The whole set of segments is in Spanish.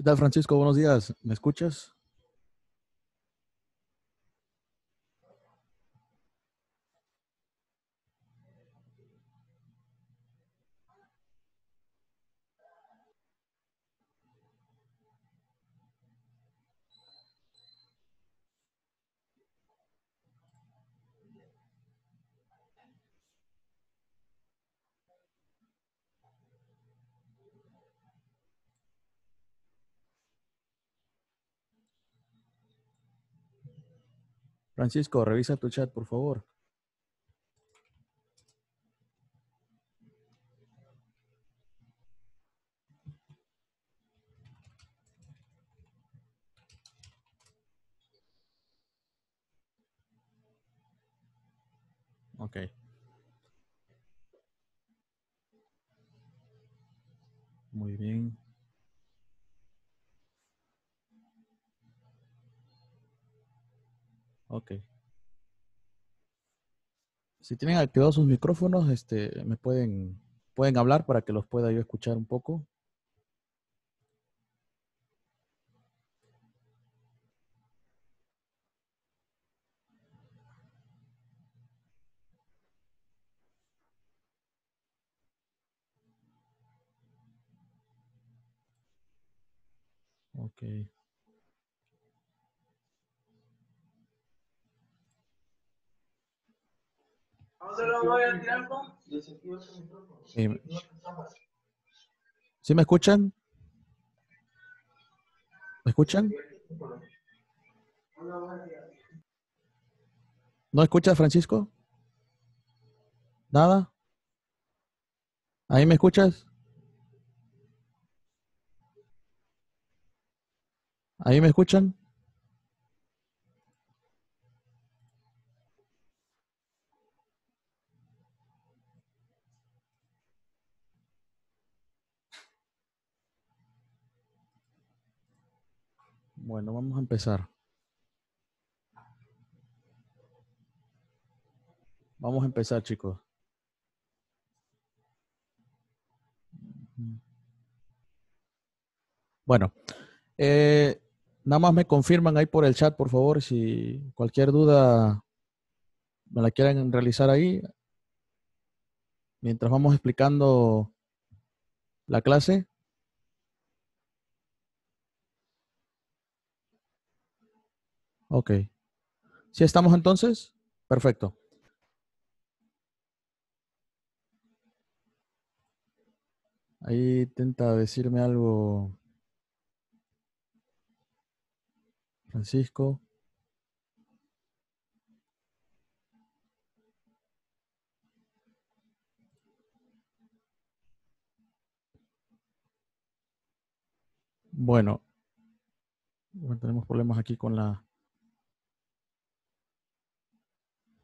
¿Qué tal, Francisco? Buenos días. ¿Me escuchas? Francisco, revisa tu chat, por favor. Ok. Muy bien. Ok. Si tienen activados sus micrófonos, este, me pueden, pueden hablar para que los pueda yo escuchar un poco. Eh, sí. me escuchan? ¿Me escuchan? ¿No escucha Francisco? ¿Nada? ¿Ahí me escuchas? ¿Ahí me escuchan no escuchas francisco nada ahí me escuchas ahí me escuchan Bueno, vamos a empezar. Vamos a empezar, chicos. Bueno, eh, nada más me confirman ahí por el chat, por favor, si cualquier duda me la quieren realizar ahí. Mientras vamos explicando la clase, Ok. Si estamos entonces? Perfecto. Ahí intenta decirme algo. Francisco. bueno, tenemos problemas aquí con la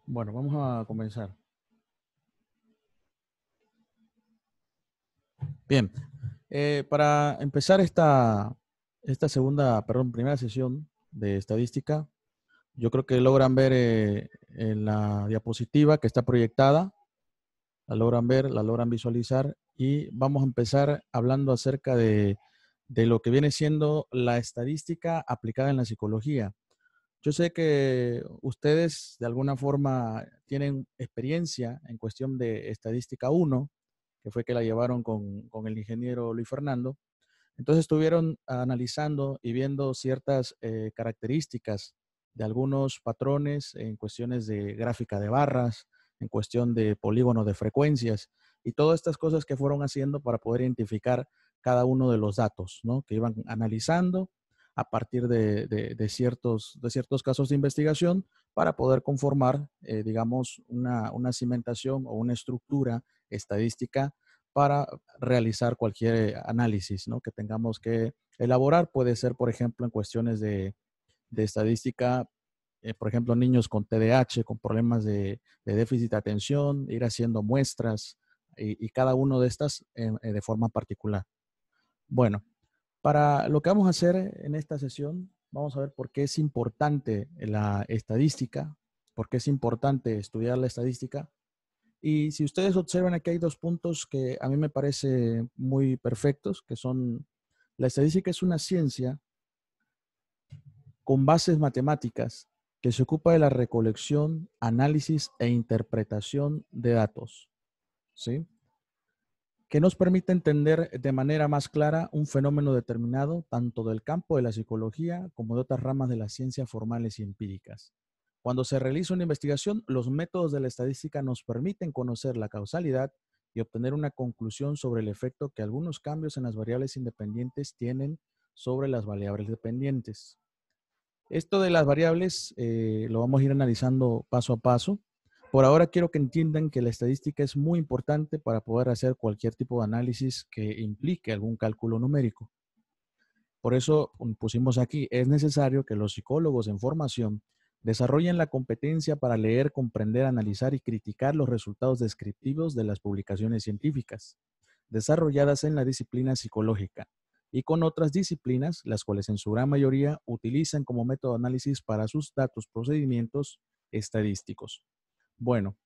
Bueno, vamos a comenzar. Bien, eh, para empezar esta, segunda, perdón, primera sesión de estadística, yo creo que logran ver eh, en la diapositiva que está proyectada, la logran ver, la logran visualizar y vamos a empezar hablando acerca de, de lo que viene siendo la estadística aplicada en la psicología. Yo sé que ustedes de alguna forma tienen experiencia en cuestión de estadística 1, que fue que la llevaron con, el ingeniero Luis Fernando. Entonces estuvieron analizando y viendo ciertas eh, características de algunos patrones en cuestiones de gráfica de barras, en cuestión de polígono de frecuencias y todas estas cosas que fueron haciendo para poder identificar cada uno de los datos ¿no? que iban analizando a partir de, ciertos, de ciertos casos de investigación para poder conformar, eh, digamos, una, cimentación o una estructura estadística para realizar cualquier análisis ¿no? que tengamos que elaborar. Puede ser, por ejemplo, en cuestiones de, estadística, eh, por ejemplo, niños con TDAH, con problemas de, déficit de atención, ir haciendo muestras y, cada uno de estas eh, de forma particular. Bueno, para lo que vamos a hacer en esta sesión, vamos a ver por qué es importante la estadística, por qué es importante estudiar la estadística. Y si ustedes observan aquí hay dos puntos que a mí me parece muy perfectos, que son la estadística es una ciencia con bases matemáticas que se ocupa de la recolección, análisis e interpretación de datos. ¿Sí? que nos permite entender de manera más clara un fenómeno determinado, tanto del campo de la psicología como de otras ramas de las ciencias formales y empíricas. Cuando se realiza una investigación, los métodos de la estadística nos permiten conocer la causalidad y obtener una conclusión sobre el efecto que algunos cambios en las variables independientes tienen sobre las variables dependientes. Esto de las variables eh, lo vamos a ir analizando paso a paso. Por ahora quiero que entiendan que la estadística es muy importante para poder hacer cualquier tipo de análisis que implique algún cálculo numérico. Por eso mm, pusimos aquí, es necesario que los psicólogos en formación desarrollen la competencia para leer, comprender, analizar y criticar los resultados descriptivos de las publicaciones científicas desarrolladas en la disciplina psicológica y con otras disciplinas, las cuales en su gran mayoría utilizan como método de análisis para sus datos procedimientos estadísticos. Bueno,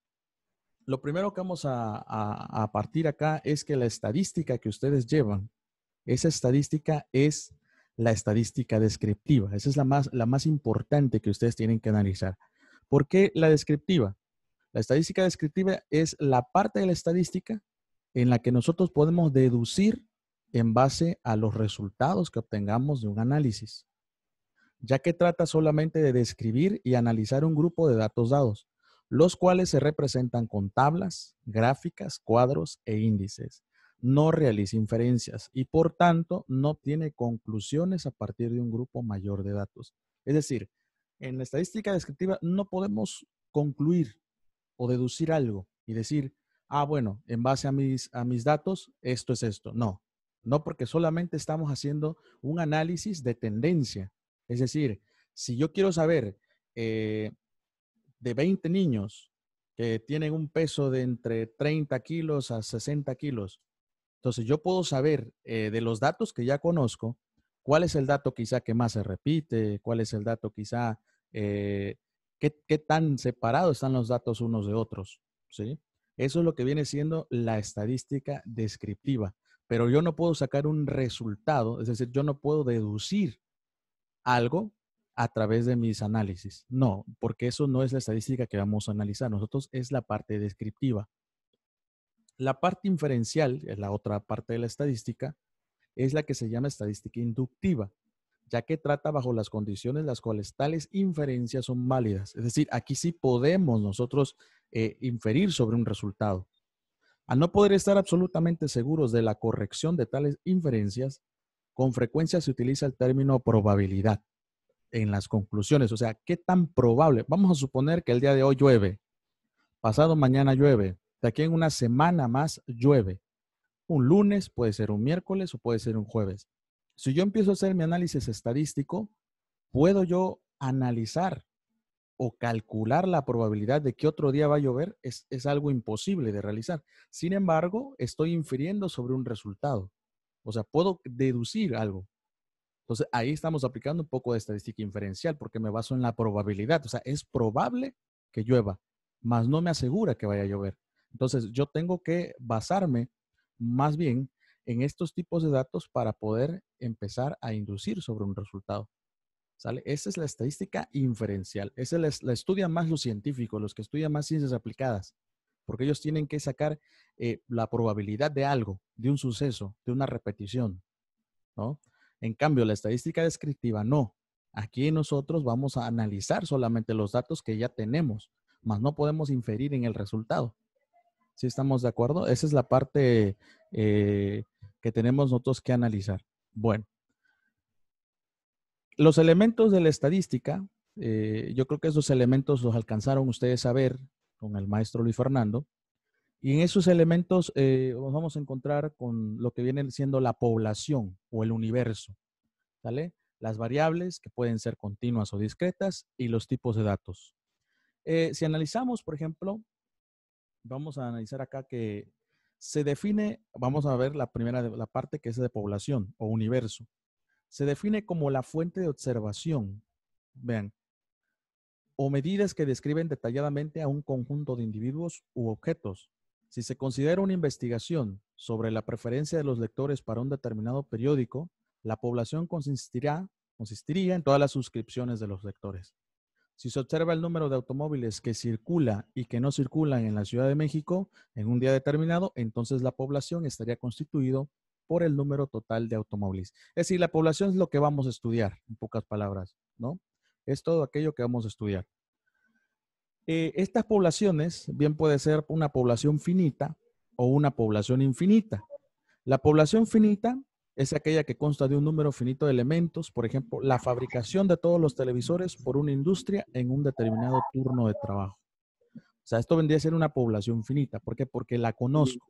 lo primero que vamos a, partir acá es que la estadística que ustedes llevan, esa estadística es la estadística descriptiva. Esa es la más, la más importante que ustedes tienen que analizar. ¿Por qué la descriptiva? La estadística descriptiva es la parte de la estadística en la que nosotros podemos deducir en base a los resultados que obtengamos de un análisis, ya que trata solamente de describir y analizar un grupo de datos dados los cuales se representan con tablas, gráficas, cuadros e índices. No realiza inferencias y por tanto no tiene conclusiones a partir de un grupo mayor de datos. Es decir, en la estadística descriptiva no podemos concluir o deducir algo y decir, ah, bueno, en base a mis, a mis datos, esto es esto. No, no porque solamente estamos haciendo un análisis de tendencia. Es decir, si yo quiero saber eh, de 20 niños que tienen un peso de entre 30 kilos a 60 kilos, entonces yo puedo saber eh, de los datos que ya conozco, cuál es el dato quizá que más se repite, cuál es el dato quizá, eh, qué, tan separados están los datos unos de otros, ¿sí? Eso es lo que viene siendo la estadística descriptiva. Pero yo no puedo sacar un resultado, es decir, yo no puedo deducir algo a través de mis análisis. No, porque eso no es la estadística que vamos a analizar. Nosotros es la parte descriptiva. La parte inferencial, la otra parte de la estadística, es la que se llama estadística inductiva, ya que trata bajo las condiciones las cuales tales inferencias son válidas. Es decir, aquí sí podemos nosotros eh, inferir sobre un resultado. Al no poder estar absolutamente seguros de la corrección de tales inferencias, con frecuencia se utiliza el término probabilidad en las conclusiones. O sea, ¿qué tan probable? Vamos a suponer que el día de hoy llueve, pasado mañana llueve, de aquí en una semana más llueve. Un lunes, puede ser un miércoles o puede ser un jueves. Si yo empiezo a hacer mi análisis estadístico, ¿puedo yo analizar o calcular la probabilidad de que otro día va a llover? Es, es algo imposible de realizar. Sin embargo, estoy infiriendo sobre un resultado. O sea, puedo deducir algo. Entonces, ahí estamos aplicando un poco de estadística inferencial porque me baso en la probabilidad. O sea, es probable que llueva, mas no me asegura que vaya a llover. Entonces, yo tengo que basarme más bien en estos tipos de datos para poder empezar a inducir sobre un resultado. ¿Sale? Esa es la estadística inferencial. Esa es la estudian más los científicos, los que estudian más ciencias aplicadas, porque ellos tienen que sacar eh, la probabilidad de algo, de un suceso, de una repetición, ¿no? En cambio, la estadística descriptiva no. Aquí nosotros vamos a analizar solamente los datos que ya tenemos, más no podemos inferir en el resultado. ¿Sí estamos de acuerdo? Esa es la parte eh, que tenemos nosotros que analizar. Bueno, los elementos de la estadística, eh, yo creo que esos elementos los alcanzaron ustedes a ver con el maestro Luis Fernando. Y en esos elementos eh, nos vamos a encontrar con lo que viene siendo la población o el universo, Las variables que pueden ser continuas o discretas y los tipos de datos. Eh, si analizamos, por ejemplo, vamos a analizar acá que se define, vamos a ver la primera, la parte que es de población o universo. Se define como la fuente de observación, vean, o medidas que describen detalladamente a un conjunto de individuos u objetos si se considera una investigación sobre la preferencia de los lectores para un determinado periódico, la población consistirá, consistiría en todas las suscripciones de los lectores. Si se observa el número de automóviles que circula y que no circulan en la Ciudad de México en un día determinado, entonces la población estaría constituido por el número total de automóviles. Es decir, la población es lo que vamos a estudiar, en pocas palabras, ¿no? Es todo aquello que vamos a estudiar. Eh, estas poblaciones, bien puede ser una población finita o una población infinita. La población finita es aquella que consta de un número finito de elementos, por ejemplo, la fabricación de todos los televisores por una industria en un determinado turno de trabajo. O sea, esto vendría a ser una población finita. ¿Por qué? Porque la conozco.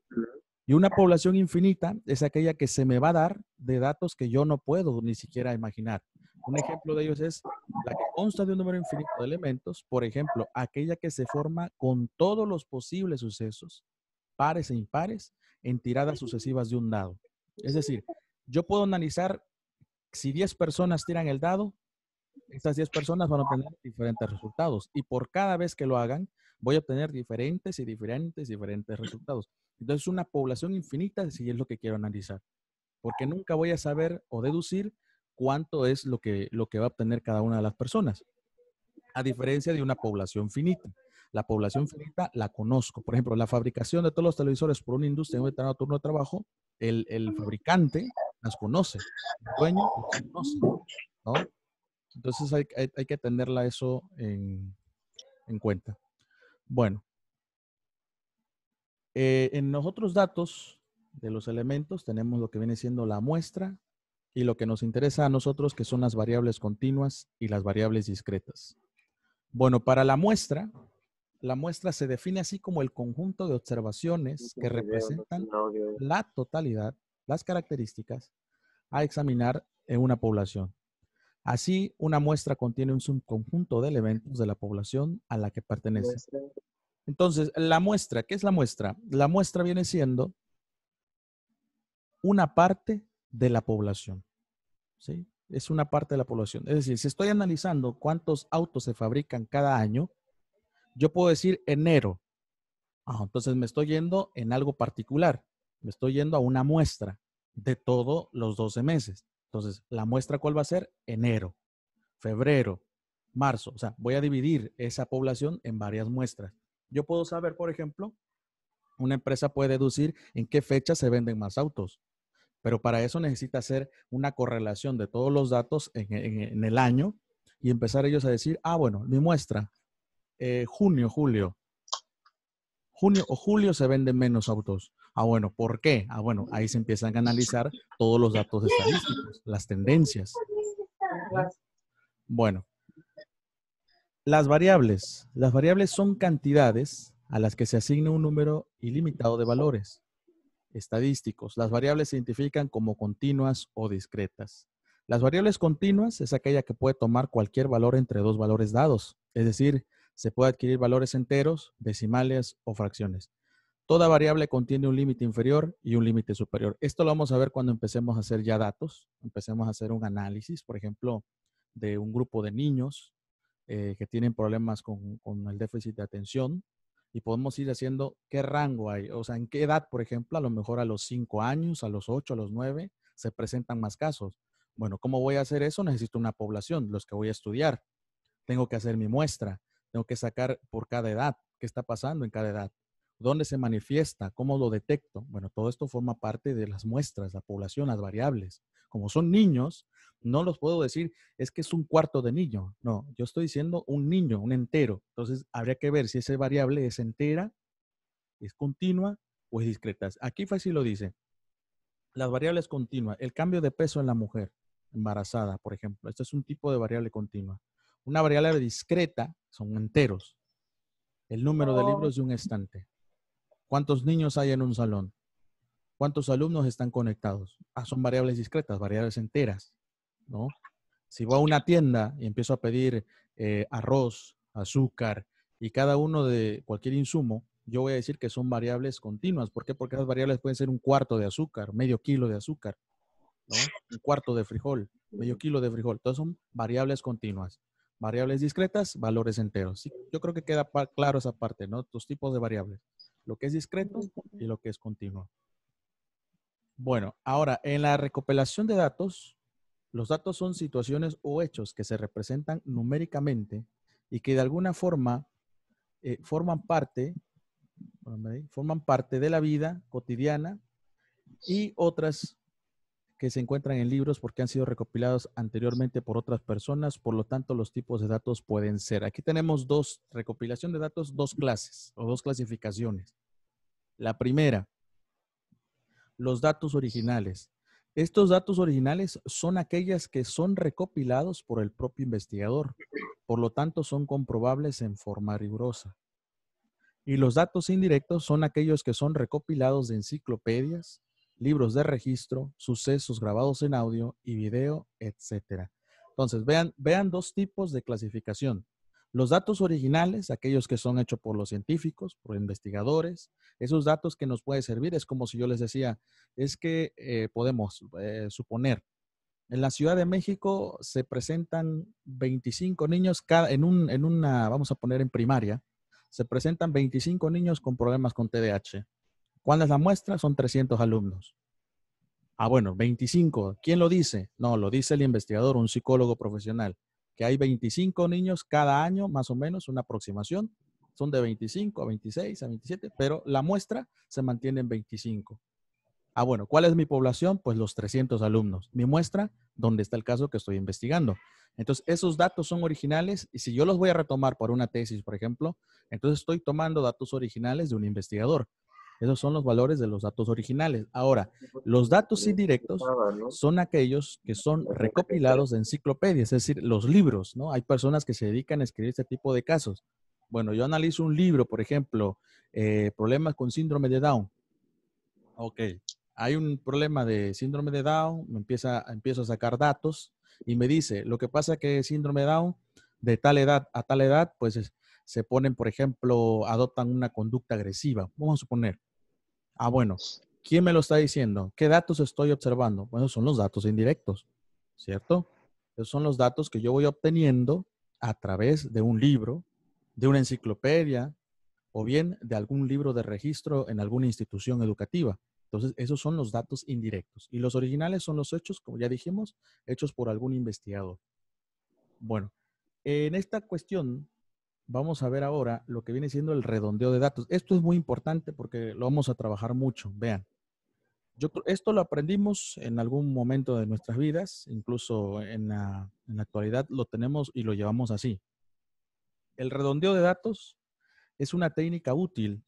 Y una población infinita es aquella que se me va a dar de datos que yo no puedo ni siquiera imaginar. Un ejemplo de ellos es la que consta de un número infinito de elementos, por ejemplo, aquella que se forma con todos los posibles sucesos, pares e impares, en tiradas sucesivas de un dado. Es decir, yo puedo analizar si 10 personas tiran el dado, estas 10 personas van a obtener diferentes resultados. Y por cada vez que lo hagan, voy a obtener diferentes y diferentes diferentes resultados. Entonces, una población infinita si es lo que quiero analizar. Porque nunca voy a saber o deducir cuánto es lo que, lo que va a obtener cada una de las personas. A diferencia de una población finita. La población finita la conozco. Por ejemplo, la fabricación de todos los televisores por una industria en un determinado turno de trabajo, el, fabricante las conoce, el dueño las conoce. ¿no? Entonces hay, que tenerla eso en, cuenta. Bueno, eh, en los otros datos de los elementos tenemos lo que viene siendo la muestra, y lo que nos interesa a nosotros, que son las variables continuas y las variables discretas. Bueno, para la muestra, la muestra se define así como el conjunto de observaciones que representan la totalidad, las características a examinar en una población. Así, una muestra contiene un subconjunto de elementos de la población a la que pertenece. Entonces, la muestra, ¿qué es la muestra? La muestra viene siendo una parte de la población. ¿sí? Es una parte de la población. Es decir, si estoy analizando cuántos autos se fabrican cada año, yo puedo decir enero. Ah, entonces me estoy yendo en algo particular. Me estoy yendo a una muestra de todos los 12 meses. Entonces, ¿la muestra cuál va a ser? Enero, febrero, marzo. O sea, voy a dividir esa población en varias muestras. Yo puedo saber, por ejemplo, una empresa puede deducir en qué fecha se venden más autos. Pero para eso necesita hacer una correlación de todos los datos en, el año y empezar ellos a decir, ah, bueno, mi muestra, eh, junio, julio, junio o julio se venden menos autos. Ah, bueno, ¿por qué? Ah, bueno, ahí se empiezan a analizar todos los datos estadísticos, las tendencias. Bueno, las variables. Las variables son cantidades a las que se asigna un número ilimitado de valores estadísticos. Las variables se identifican como continuas o discretas. Las variables continuas es aquella que puede tomar cualquier valor entre dos valores dados, es decir, se puede adquirir valores enteros, decimales o fracciones. Toda variable contiene un límite inferior y un límite superior. Esto lo vamos a ver cuando empecemos a hacer ya datos, empecemos a hacer un análisis, por ejemplo, de un grupo de niños eh, que tienen problemas con el déficit de atención, y podemos ir haciendo qué rango hay. O sea, en qué edad, por ejemplo, a lo mejor a los 5 años, a los 8, a los 9, se presentan más casos. Bueno, ¿cómo voy a hacer eso? Necesito una población, los que voy a estudiar. Tengo que hacer mi muestra, tengo que sacar por cada edad, qué está pasando en cada edad. ¿Dónde se manifiesta? ¿Cómo lo detecto? Bueno, todo esto forma parte de las muestras, la población, las variables. Como son niños, no los puedo decir, es que es un cuarto de niño. No, yo estoy diciendo un niño, un entero. Entonces, habría que ver si esa variable es entera, es continua o es discreta. Aquí fácil lo dice. Las variables continuas, el cambio de peso en la mujer embarazada, por ejemplo. Este es un tipo de variable continua. Una variable discreta son enteros. El número de oh. libros de un estante ¿Cuántos niños hay en un salón? ¿Cuántos alumnos están conectados? Ah, son variables discretas, variables enteras, ¿no? Si voy a una tienda y empiezo a pedir eh, arroz, azúcar y cada uno de cualquier insumo, yo voy a decir que son variables continuas. ¿Por qué? Porque esas variables pueden ser un cuarto de azúcar, medio kilo de azúcar, ¿no? un cuarto de frijol, medio kilo de frijol. Todas son variables continuas. Variables discretas, valores enteros. yo creo que queda claro esa parte, ¿no? Tus tipos de variables lo que es discreto y lo que es continuo. Bueno, ahora, en la recopilación de datos, los datos son situaciones o hechos que se representan numéricamente y que de alguna forma eh, forman parte forman parte de la vida cotidiana y otras que se encuentran en libros porque han sido recopilados anteriormente por otras personas, por lo tanto los tipos de datos pueden ser. Aquí tenemos dos, recopilación de datos, dos clases o dos clasificaciones. La primera, los datos originales. Estos datos originales son aquellas que son recopilados por el propio investigador, por lo tanto son comprobables en forma rigurosa. Y los datos indirectos son aquellos que son recopilados de enciclopedias, libros de registro, sucesos grabados en audio y video, etc. Entonces, vean, vean dos tipos de clasificación. Los datos originales, aquellos que son hechos por los científicos, por investigadores, esos datos que nos pueden servir, es como si yo les decía, es que eh, podemos eh, suponer, en la Ciudad de México se presentan 25 niños cada, en, en una, vamos a poner en primaria, se presentan 25 niños con problemas con TDAH. ¿Cuál es la muestra? Son 300 alumnos. Ah, bueno, 25. ¿Quién lo dice? No, lo dice el investigador, un psicólogo profesional, que hay 25 niños cada año, más o menos, una aproximación. Son de 25 a 26, a 27, pero la muestra se mantiene en 25. Ah, bueno, ¿cuál es mi población? Pues los 300 alumnos. Mi muestra, donde está el caso que estoy investigando. Entonces, esos datos son originales y si yo los voy a retomar por una tesis, por ejemplo, entonces estoy tomando datos originales de un investigador. Esos son los valores de los datos originales. Ahora, los datos indirectos son aquellos que son recopilados de enciclopedias, es decir, los libros, ¿no? Hay personas que se dedican a escribir este tipo de casos. Bueno, yo analizo un libro, por ejemplo, eh, problemas con síndrome de Down. Ok, hay un problema de síndrome de Down, me empieza, empiezo a sacar datos y me dice, lo que pasa es que síndrome de Down de tal edad a tal edad, pues se ponen, por ejemplo, adoptan una conducta agresiva, vamos a suponer. Ah, bueno, ¿quién me lo está diciendo? ¿Qué datos estoy observando? Bueno, son los datos indirectos, ¿cierto? Esos son los datos que yo voy obteniendo a través de un libro, de una enciclopedia o bien de algún libro de registro en alguna institución educativa. Entonces, esos son los datos indirectos. Y los originales son los hechos, como ya dijimos, hechos por algún investigador. Bueno, en esta cuestión vamos a ver ahora lo que viene siendo el redondeo de datos. Esto es muy importante porque lo vamos a trabajar mucho. Vean, esto lo aprendimos en algún momento de nuestras vidas, incluso en la actualidad lo tenemos y lo llevamos así. El redondeo de datos es una técnica útil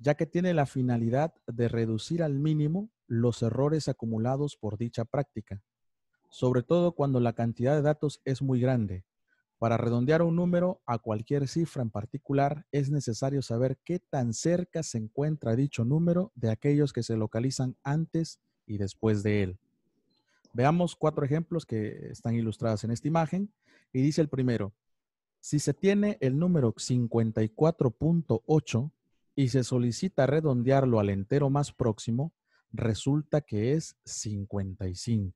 ya que tiene la finalidad de reducir al mínimo los errores acumulados por dicha práctica, sobre todo cuando la cantidad de datos es muy grande para redondear un número a cualquier cifra en particular, es necesario saber qué tan cerca se encuentra dicho número de aquellos que se localizan antes y después de él. Veamos cuatro ejemplos que están ilustrados en esta imagen. Y dice el primero, si se tiene el número 54.8 y se solicita redondearlo al entero más próximo, resulta que es 55.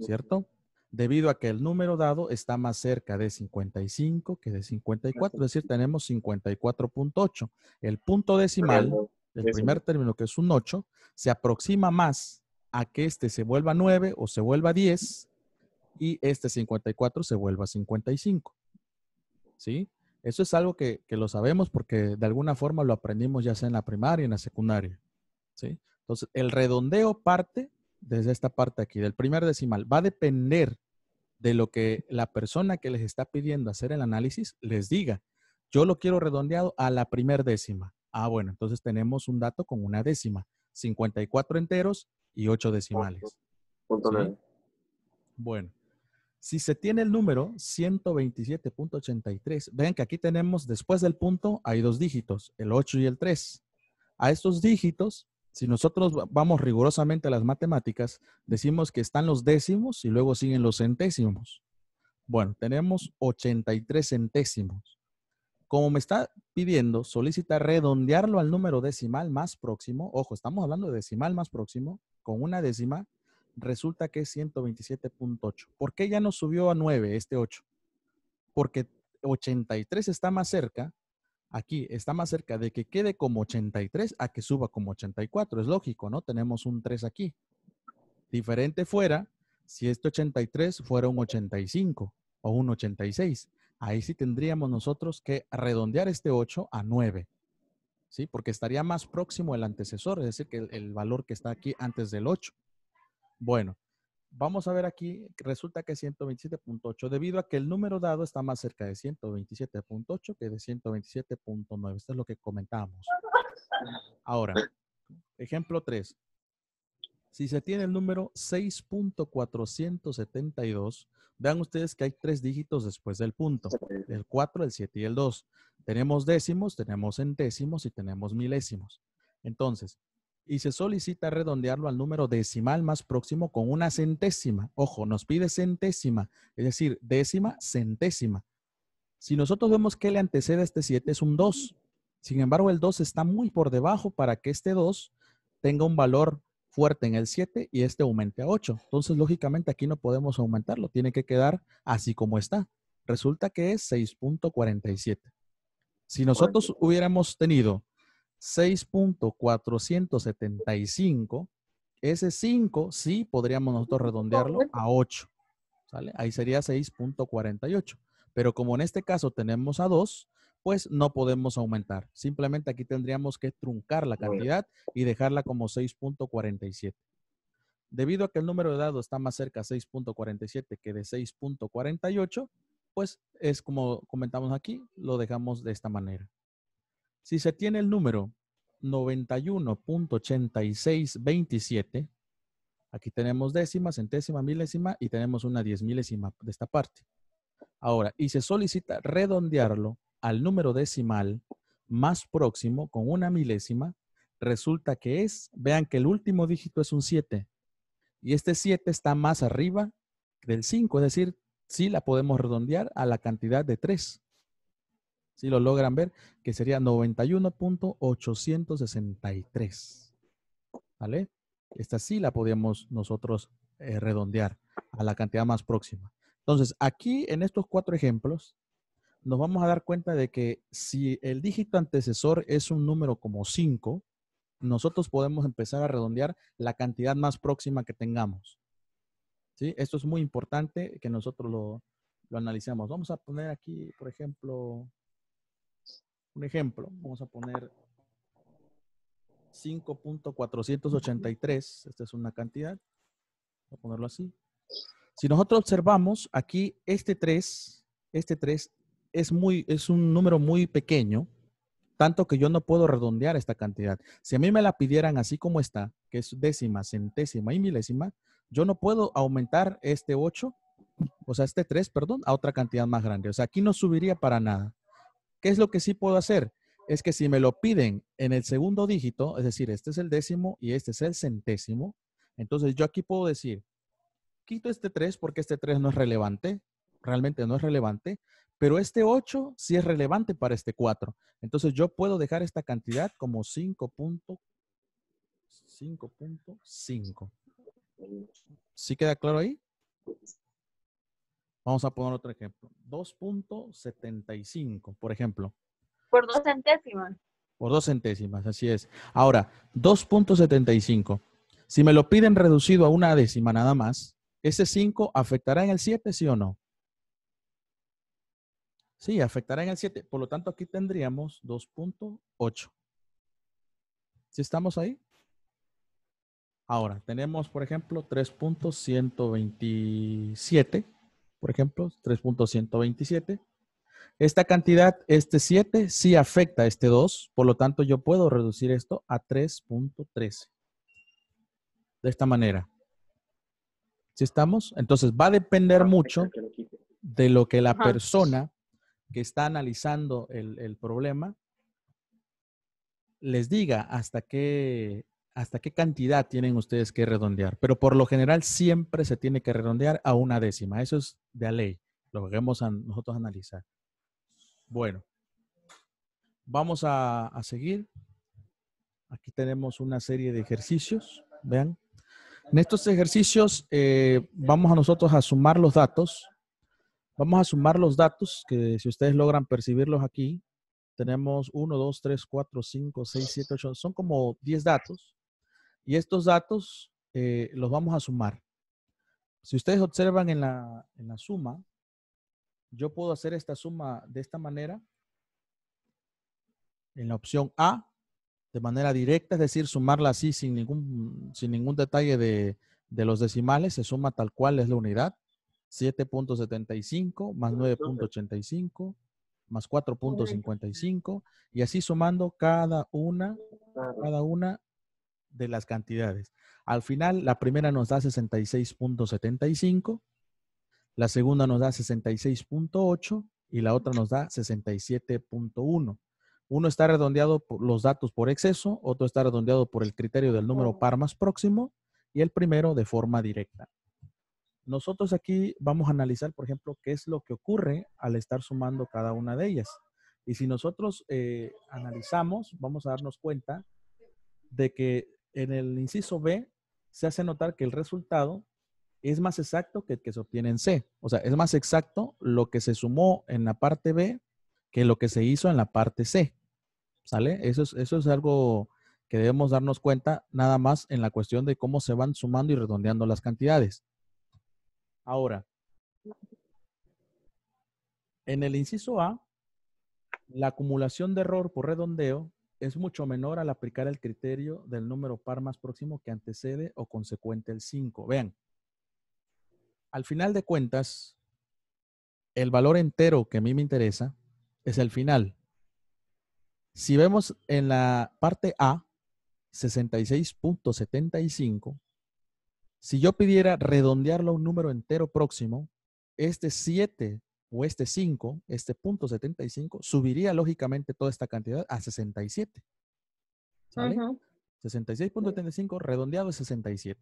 ¿Cierto? debido a que el número dado está más cerca de 55 que de 54, es decir, tenemos 54.8. El punto decimal, el primer término que es un 8, se aproxima más a que este se vuelva 9 o se vuelva 10 y este 54 se vuelva 55. ¿Sí? Eso es algo que, lo sabemos porque de alguna forma lo aprendimos ya sea en la primaria, en la secundaria. ¿Sí? Entonces, el redondeo parte desde esta parte aquí, del primer decimal, va a depender de lo que la persona que les está pidiendo hacer el análisis les diga. Yo lo quiero redondeado a la primer décima. Ah, bueno, entonces tenemos un dato con una décima, 54 enteros y 8 decimales. Punto, Bueno, si se tiene el número 127.83, vean que aquí tenemos después del punto hay dos dígitos, el 8 y el 3. A estos dígitos si nosotros vamos rigurosamente a las matemáticas, decimos que están los décimos y luego siguen los centésimos. Bueno, tenemos 83 centésimos. Como me está pidiendo, solicita redondearlo al número decimal más próximo. Ojo, estamos hablando de decimal más próximo. Con una décima, resulta que es 127.8. ¿Por qué ya no subió a 9 este 8? Porque 83 está más cerca Aquí está más cerca de que quede como 83 a que suba como 84. Es lógico, ¿no? Tenemos un 3 aquí. Diferente fuera si este 83 fuera un 85 o un 86. Ahí sí tendríamos nosotros que redondear este 8 a 9. ¿Sí? Porque estaría más próximo el antecesor, es decir, que el, el valor que está aquí antes del 8. Bueno, Vamos a ver aquí, resulta que 127.8, debido a que el número dado está más cerca de 127.8 que de 127.9. Esto es lo que comentamos. Ahora, ejemplo 3. Si se tiene el número 6.472, vean ustedes que hay tres dígitos después del punto, el 4, el 7 y el 2. Tenemos décimos, tenemos centésimos y tenemos milésimos. Entonces, y se solicita redondearlo al número decimal más próximo con una centésima. Ojo, nos pide centésima, es decir, décima, centésima. Si nosotros vemos que le antecede a este 7 es un 2. Sin embargo, el 2 está muy por debajo para que este 2 tenga un valor fuerte en el 7 y este aumente a 8. Entonces, lógicamente, aquí no podemos aumentarlo. Tiene que quedar así como está. Resulta que es 6.47. Si nosotros hubiéramos tenido 6.475, ese 5 sí podríamos nosotros mm, redondearlo a 8. ¿sale? Ahí sería 6.48. Pero como en este caso tenemos a 2, pues no podemos aumentar. Simplemente aquí tendríamos que truncar la cantidad y dejarla como 6.47. Debido a que el número de dados está más cerca a 6.47 que de 6.48, pues es como comentamos aquí, lo dejamos de esta manera. Si se tiene el número 91.8627, aquí tenemos décima, centésima, milésima y tenemos una diez milésima de esta parte. Ahora, y se solicita redondearlo al número decimal más próximo con una milésima, resulta que es, vean que el último dígito es un 7 y este 7 está más arriba del 5, es decir, sí la podemos redondear a la cantidad de 3 si lo logran ver, que sería 91.863. ¿Vale? Esta sí la podíamos nosotros eh, redondear a la cantidad más próxima. Entonces, aquí en estos cuatro ejemplos, nos vamos a dar cuenta de que si el dígito antecesor es un número como 5, nosotros podemos empezar a redondear la cantidad más próxima que tengamos. ¿Sí? Esto es muy importante que nosotros lo, lo analicemos. Vamos a poner aquí, por ejemplo, un ejemplo, vamos a poner 5.483, esta es una cantidad, voy a ponerlo así. Si nosotros observamos aquí, este 3, este 3 es, muy, es un número muy pequeño, tanto que yo no puedo redondear esta cantidad. Si a mí me la pidieran así como está, que es décima, centésima y milésima, yo no puedo aumentar este 8, o sea, este 3, perdón, a otra cantidad más grande. O sea, aquí no subiría para nada. ¿Qué es lo que sí puedo hacer? Es que si me lo piden en el segundo dígito, es decir, este es el décimo y este es el centésimo, entonces yo aquí puedo decir, quito este 3 porque este 3 no es relevante, realmente no es relevante, pero este 8 sí es relevante para este 4. Entonces yo puedo dejar esta cantidad como 5.5. ¿Sí queda claro ahí? Vamos a poner otro ejemplo. 2.75, por ejemplo. Por dos centésimas. Por dos centésimas, así es. Ahora, 2.75. Si me lo piden reducido a una décima nada más, ¿ese 5 afectará en el 7, sí o no? Sí, afectará en el 7. Por lo tanto, aquí tendríamos 2.8. ¿Sí estamos ahí? Ahora, tenemos, por ejemplo, 3.127 por ejemplo, 3.127. Esta cantidad, este 7, sí afecta a este 2, por lo tanto yo puedo reducir esto a 3.13. De esta manera. ¿Sí estamos? Entonces va a depender mucho de lo que la persona que está analizando el, el problema les diga hasta qué hasta qué cantidad tienen ustedes que redondear, pero por lo general siempre se tiene que redondear a una décima. Eso es de la ley, lo vamos a nosotros analizar. Bueno, vamos a, seguir. Aquí tenemos una serie de ejercicios, vean. En estos ejercicios eh, vamos a nosotros a sumar los datos. Vamos a sumar los datos que si ustedes logran percibirlos aquí, tenemos 1, 2, 3, 4, 5, 6, 7, 8, son como 10 datos. Y estos datos eh, los vamos a sumar. Si ustedes observan en la, en la suma, yo puedo hacer esta suma de esta manera. En la opción A, de manera directa, es decir, sumarla así sin ningún, sin ningún detalle de, de los decimales, se suma tal cual es la unidad. 7.75 más 9.85 más 4.55 y así sumando cada una, cada una de las cantidades. Al final, la primera nos da 66.75, la segunda nos da 66.8 y la otra nos da 67.1. Uno está redondeado por los datos por exceso, otro está redondeado por el criterio del número par más próximo y el primero de forma directa. Nosotros aquí vamos a analizar, por ejemplo, qué es lo que ocurre al estar sumando cada una de ellas. Y si nosotros eh, analizamos, vamos a darnos cuenta de que en el inciso B se hace notar que el resultado es más exacto que el que se obtiene en C. O sea, es más exacto lo que se sumó en la parte B que lo que se hizo en la parte C. ¿Sale? Eso es, eso es algo que debemos darnos cuenta nada más en la cuestión de cómo se van sumando y redondeando las cantidades. Ahora, en el inciso A, la acumulación de error por redondeo es mucho menor al aplicar el criterio del número par más próximo que antecede o consecuente el 5. Vean, al final de cuentas, el valor entero que a mí me interesa es el final. Si vemos en la parte A, 66.75, si yo pidiera redondearlo a un número entero próximo, este 7 o este 5, este punto 75, subiría lógicamente toda esta cantidad a 67. ¿Sale? 66.75 redondeado es 67.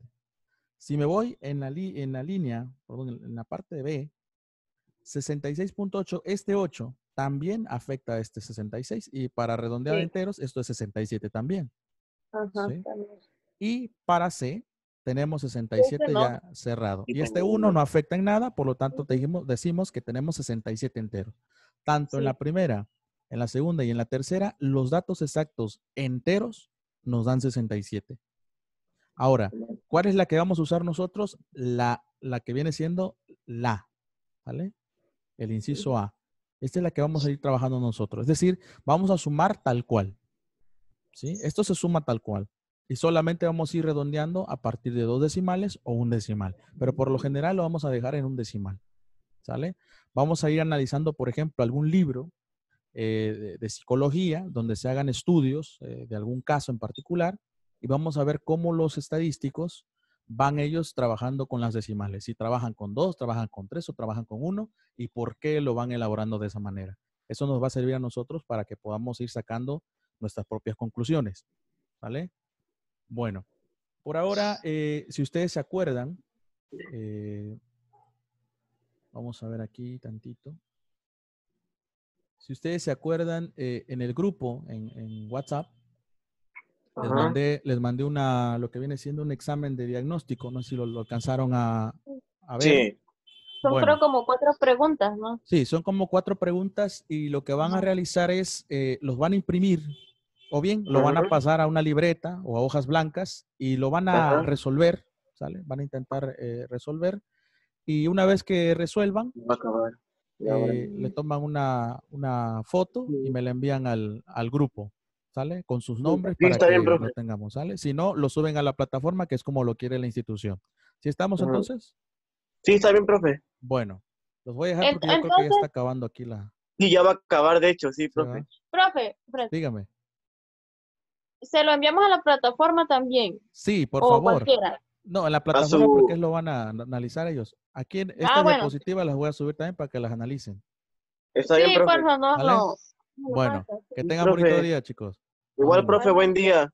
Si me voy en la, en la línea, perdón, en la parte de B, 66.8, este 8 también afecta a este 66 y para redondear enteros, esto es 67 también. Y para C, tenemos 67 este ya cerrado. Y, este 1 no afecta en nada, por lo tanto decimos que tenemos 67 enteros. Tanto en la primera, en la segunda y en la tercera, los datos exactos enteros nos dan 67. Ahora, ¿cuál es la que vamos a usar nosotros? La, la que viene siendo la, ¿vale? El inciso A. Esta es la que vamos a ir trabajando nosotros. Es decir, vamos a sumar tal cual. ¿Sí? Esto se suma tal cual y solamente vamos a ir redondeando a partir de dos decimales o un decimal. Pero por lo general lo vamos a dejar en un decimal. ¿Sale? Vamos a ir analizando, por ejemplo, algún libro eh, de, psicología donde se hagan estudios eh, de algún caso en particular y vamos a ver cómo los estadísticos van ellos trabajando con las decimales. Si trabajan con dos, trabajan con tres o trabajan con uno y por qué lo van elaborando de esa manera. Eso nos va a servir a nosotros para que podamos ir sacando nuestras propias conclusiones. ¿Sale? Bueno, por ahora, eh, si ustedes se acuerdan, eh, vamos a ver aquí tantito. Si ustedes se acuerdan, eh, en el grupo, en, WhatsApp, les mandé, les mandé una, lo que viene siendo un examen de diagnóstico, no sé si lo, alcanzaron a, ver. Sí. Son como cuatro preguntas, ¿no? Sí, son como cuatro preguntas y lo que van a realizar es, los van a imprimir o bien lo van a pasar a una libreta o a hojas blancas y lo van a resolver, ¿sale? Van a intentar eh, resolver y una vez que resuelvan, eh, le toman una, una, foto y me la envían al, al grupo, ¿sale? Con sus nombres para que lo tengamos, ¿sale? Si no, lo suben a la plataforma que es como lo quiere la institución. ¿Sí estamos entonces? Sí, está bien, profe. Bueno, los voy a dejar porque yo creo que ya está acabando aquí la... Sí, ya va a acabar, de hecho, sí, profe. profe, profe. Dígame se lo enviamos a la plataforma también. Sí, por favor. No, en la plataforma porque lo van a analizar ellos. Aquí en ah, esta diapositiva las voy a subir también para que las analicen. sí, Por favor, pues, Bueno, que tengan un bonito día, chicos. Igual, profe, buen día.